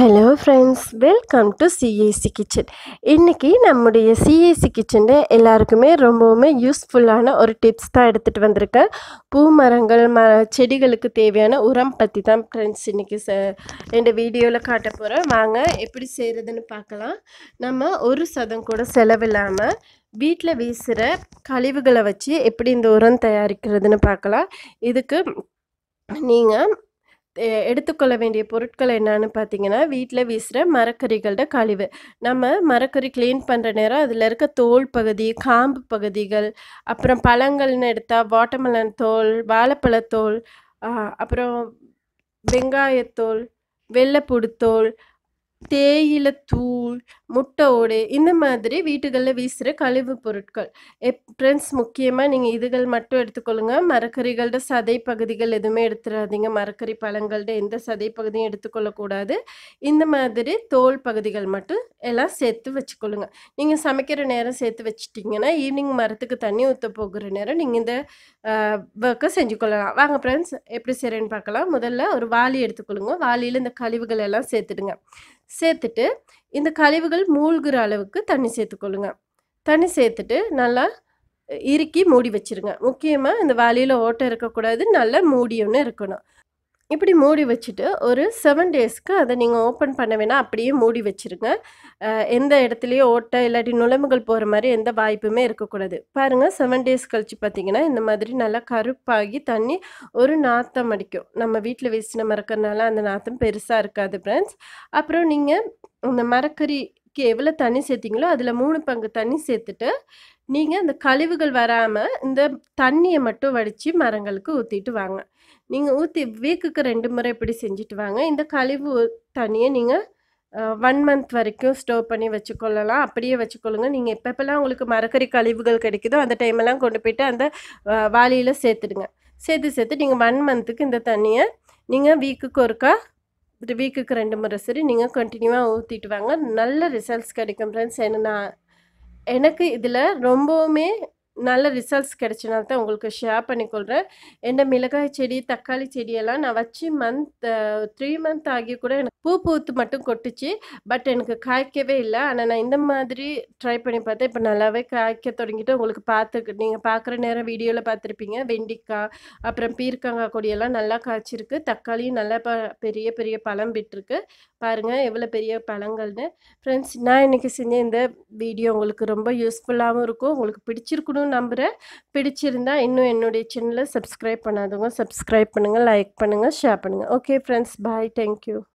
hello friends welcome to CAC kitchen இன்றைக்கி நம்முடைய CAC கிச்சனில் எல்லாருக்குமே ரொம்பவுமே யூஸ்ஃபுல்லான ஒரு டிப்ஸ் தான் எடுத்துகிட்டு வந்திருக்கேன் பூ மரங்கள் ம செடிகளுக்கு தேவையான உரம் பற்றி தான் ஃப்ரெண்ட்ஸ் இன்றைக்கி ச எந்த வீடியோவில் காட்ட போகிறேன் வாங்க எப்படி செய்கிறதுன்னு பார்க்கலாம் நம்ம ஒரு சதம் கூட செலவில்லாமல் வீட்டில் வீசுகிற கழிவுகளை வச்சு எப்படி இந்த உரம் தயாரிக்கிறதுன்னு பார்க்கலாம் இதுக்கு நீங்கள் எடுத்துக்கொள்ள வேண்டிய பொருட்கள் என்னன்னு பார்த்தீங்கன்னா வீட்டில் வீசுகிற மரக்கறிகளோட கழிவு நம்ம மரக்கறி க்ளீன் பண்ணுற நேரம் அதில் இருக்க தோல் பகுதி காம்பு பகுதிகள் அப்புறம் பழங்கள்னு எடுத்தால் வாட்டர்மெலன் தோல் வாழைப்பழத்தோல் அப்புறம் வெங்காயத்தோல் வெள்ளைப்புடுத்தோல் தேயிலை தூள் முட்டை ஓடு இந்த மாதிரி வீட்டுகளில் வீசுகிற கழிவு பொருட்கள் எப் ஃப்ரெண்ட்ஸ் முக்கியமாக நீங்கள் இதுகள் மட்டும் எடுத்துக்கொள்ளுங்க மரக்கறிகளோட சதை பகுதிகள் எதுவுமே எடுத்துடாதீங்க மரக்கறி பழங்கள்ட எந்த சதை பகுதியும் எடுத்துக்கொள்ளக்கூடாது இந்த மாதிரி தோல் பகுதிகள் மட்டும் எல்லாம் சேர்த்து வச்சுக்கொள்ளுங்க நீங்கள் சமைக்கிற நேரம் சேர்த்து வச்சுட்டிங்கன்னா ஈவினிங் மரத்துக்கு தண்ணி ஊற்ற போகிற நேரம் நீங்கள் இந்த ஒர்க்கை செஞ்சு கொள்ளலாம் வாங்க ஃப்ரெண்ட்ஸ் எப்படி செய்கிறேன்னு பார்க்கலாம் முதல்ல ஒரு வாளி எடுத்துக்கொள்ளுங்க வாளியில் இந்த கழிவுகள் எல்லாம் சேர்த்துடுங்க சேர்த்துட்டு இந்த கழிவுகள் மூழ்கிற அளவுக்கு தண்ணி சேர்த்துக்கொள்ளுங்க தண்ணி சேர்த்துட்டு நல்லா இறுக்கி மூடி வச்சுருங்க முக்கியமாக இந்த வலையில் ஓட்டம் இருக்கக்கூடாது நல்லா மூடி இருக்கணும் இப்படி மூடி வச்சுட்டு ஒரு செவன் டேஸ்க்கு அதை நீங்கள் ஓப்பன் பண்ண வேணால் அப்படியே மூடி வச்சுருங்க எந்த இடத்துலையோ ஓட்டை இல்லாட்டி நுழம்புகள் போகிற மாதிரி எந்த வாய்ப்புமே இருக்கக்கூடாது பாருங்கள் செவன் டேஸ் கழித்து பார்த்திங்கன்னா இந்த மாதிரி நல்லா கருப்பாகி தண்ணி ஒரு நாத்தம் அடிக்கும் நம்ம வீட்டில் வீசின மறக்கிறதுனால அந்த நாத்தம் பெருசாக இருக்காது ஃப்ரெண்ட்ஸ் அப்புறம் நீங்கள் இந்த மரக்கறிக்கு எவ்வளோ தண்ணி சேர்த்திங்களோ அதில் மூணு பங்கு தண்ணி சேர்த்துட்டு நீங்கள் அந்த கழிவுகள் வராமல் இந்த தண்ணியை மட்டும் வடித்து மரங்களுக்கு ஊற்றிட்டு வாங்க நீங்கள் ஊற்றி வீக்குக்கு ரெண்டு முறை இப்படி செஞ்சுட்டு வாங்க இந்த கழிவு தண்ணியை நீங்கள் ஒன் மந்த் வரைக்கும் ஸ்டோர் பண்ணி வச்சுக்கொள்ளலாம் அப்படியே வச்சுக்கொள்ளுங்க நீங்கள் எப்பப்பெல்லாம் உங்களுக்கு மரக்கறி கழிவுகள் கிடைக்குதோ அந்த டைமெல்லாம் கொண்டு போயிட்டு அந்த வாளியில் சேர்த்துடுங்க சேர்த்து சேர்த்து நீங்கள் ஒன் மந்த்துக்கு இந்த தண்ணியை நீங்கள் வீக்குக்கு ஒருக்கா வீக்குக்கு ரெண்டு முறை சரி நீங்கள் கண்டினியூவாக ஊற்றிட்டு வாங்க நல்ல ரிசல்ட்ஸ் கிடைக்கும் ஃப்ரெண்ட்ஸ் என்ன நான் எனக்கு இதில் ரொம்பவுமே நல்ல ரிசல்ட்ஸ் கிடைச்சனால தான் உங்களுக்கு ஷேர் பண்ணிக்கொள்கிறேன் எந்த மிளகாய் செடி தக்காளி செடியெல்லாம் நான் வச்சு மந்த் த்ரீ மந்த் ஆகி கூட எனக்கு பூ பூத்து மட்டும் கொட்டுச்சு பட் எனக்கு காய்க்கவே இல்லை ஆனால் நான் இந்த மாதிரி ட்ரை பண்ணி பார்த்தேன் இப்போ நல்லாவே காய்க்க தொடங்கிட்டு உங்களுக்கு பார்த்து நீங்கள் பார்க்குற நேரம் வீடியோவில் பார்த்துருப்பீங்க வெண்டிக்காய் அப்புறம் பீர்க்கங்காய் கொடியெல்லாம் நல்லா காய்ச்சிருக்கு தக்காளியும் நல்லா ப பெரிய பெரிய பழம் விட்டுருக்கு பாருங்கள் எவ்வளோ பெரிய பழங்கள்னு ஃப்ரெண்ட்ஸ் நான் இன்றைக்கி செஞ்ச இந்த வீடியோ உங்களுக்கு ரொம்ப யூஸ்ஃபுல்லாகவும் இருக்கும் உங்களுக்கு பிடிச்சிருக்கணும் நானும் நம்புகிறேன் பிடிச்சிருந்தா இன்னும் என்னுடைய சேனலை சப்ஸ்கிரைப் பண்ணாதவங்க சப்ஸ்கிரைப் பண்ணுங்கள் லைக் பண்ணுங்கள் ஷேர் பண்ணுங்கள் ஓகே ஃப்ரெண்ட்ஸ் பாய் தேங்க்யூ